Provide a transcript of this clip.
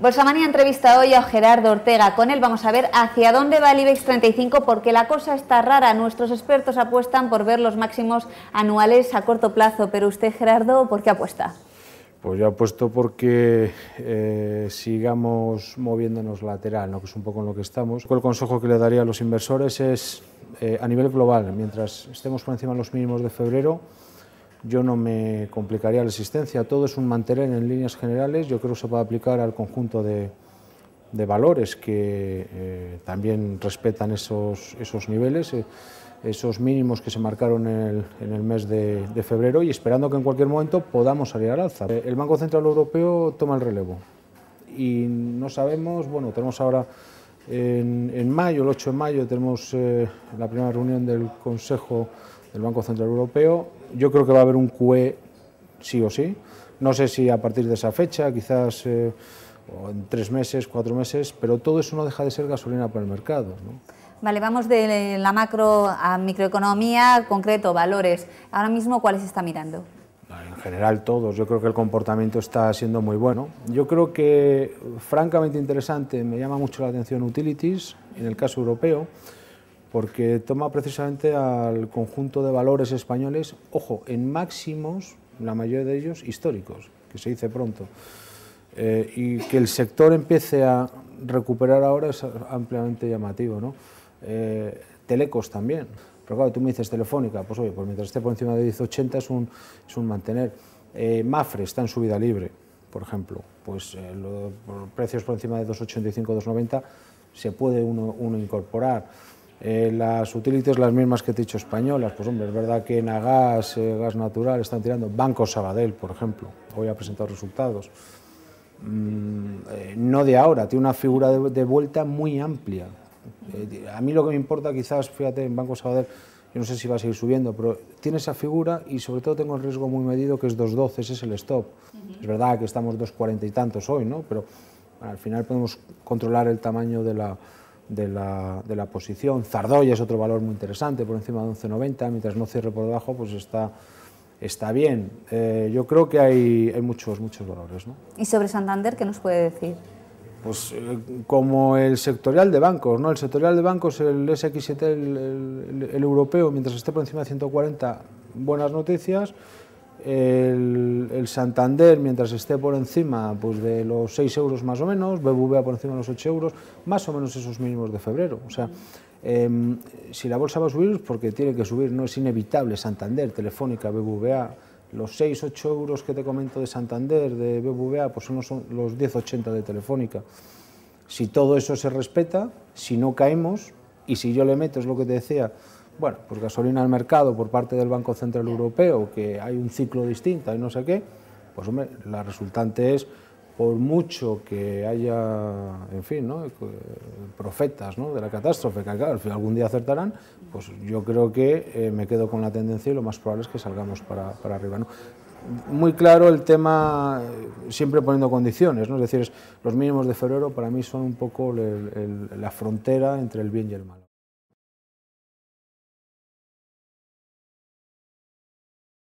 Bolsamanía entrevista hoy a Gerardo Ortega. Con él vamos a ver hacia dónde va el IBEX 35 porque la cosa está rara. Nuestros expertos apuestan por ver los máximos anuales a corto plazo. Pero usted, Gerardo, ¿por qué apuesta? Pues yo apuesto porque eh, sigamos moviéndonos lateral, ¿no? que es un poco en lo que estamos. El consejo que le daría a los inversores es, eh, a nivel global, mientras estemos por encima de los mínimos de febrero, yo no me complicaría la existencia. Todo es un mantener en líneas generales, yo creo que se puede aplicar al conjunto de, valores que eh, también respetan esos, esos niveles, eh, esos mínimos que se marcaron en el, mes de, de, febrero y esperando que en cualquier momento podamos salir al alza. Eh, el Banco Central Europeo toma el relevo y no sabemos, bueno, tenemos ahora... En, mayo, el 8 de mayo, tenemos eh, la primera reunión del Consejo del Banco Central Europeo. Yo creo que va a haber un QE sí o sí. No sé si a partir de esa fecha, quizás eh, en tres meses, cuatro meses, pero todo eso no deja de ser gasolina para el mercado. Vale, vamos de la macro a microeconomía, concreto, valores. Ahora mismo, ¿cuáles está mirando? general todos, yo creo que el comportamiento está siendo muy bueno. Yo creo que, francamente interesante, me llama mucho la atención Utilities, en el caso europeo, porque toma precisamente al conjunto de valores españoles, ojo, en máximos, la mayoría de ellos históricos, que se dice pronto. Eh, y que el sector empiece a recuperar ahora es ampliamente llamativo. ¿no? Eh, telecos también. Pero claro, tú me dices Telefónica, pues oye, pues mientras esté por encima de 10,80 es un, es un mantener. Eh, Mafre está en subida libre, por ejemplo, pues eh, los precios por encima de 2,85, 2,90 se puede uno, incorporar. Eh, las utilities, las mismas que te he dicho españolas, pues hombre, es verdad que en a gas, eh, gas natural, están tirando. Banco Sabadell, por ejemplo, hoy ha presentado resultados. Mm, no de ahora, tiene una figura de, vuelta muy amplia, eh, a mí lo que me importa, quizás, fíjate, en Banco Sabadell, yo no sé si va a seguir subiendo, pero tiene esa figura y sobre todo tengo el riesgo muy medido que es 2.12, ese es el stop. Es verdad que estamos 2.40 y tantos hoy, ¿no? Pero al final podemos controlar el tamaño de la, de la, de posición. Zardoya es otro valor muy interesante, por encima de 11.90, mientras no cierre por debajo, pues está está bien. Eh, yo creo que hay, hay, muchos, muchos valores. ¿Y sobre Santander qué nos puede decir? Pues eh, como el sectorial de bancos, ¿no? El sectorial de bancos, el SX7, el, europeo, mientras esté por encima de 140, buenas noticias. El, Santander, mientras esté por encima pues de los 6 euros más o menos, BBVA por encima de los 8 euros, más o menos esos mínimos de febrero. O sea, em, si la bolsa va a subir porque tiene que subir, no es inevitable. Santander, Telefónica, BBVA, los 6, 8 euros que te comento de Santander, de BBVA, pues son los, 10 10,80 de Telefónica. Si todo eso se respeta, si no caemos, y si yo le meto, es lo que te decía, bueno, pues gasolina al mercado por parte del Banco Central Europeo, que hay un ciclo distinto y no sé qué, pues hombre, la resultante es por mucho que haya, en fin, eh, profetas de la catástrofe, que algún día acertarán, pues yo creo que eh, me quedo con la tendencia y lo más probable es que salgamos para, arriba. ¿no? Muy claro el tema, eh, siempre poniendo condiciones, ¿no? es decir, los mínimos de febrero para mí son un poco la frontera entre el bien y el mal.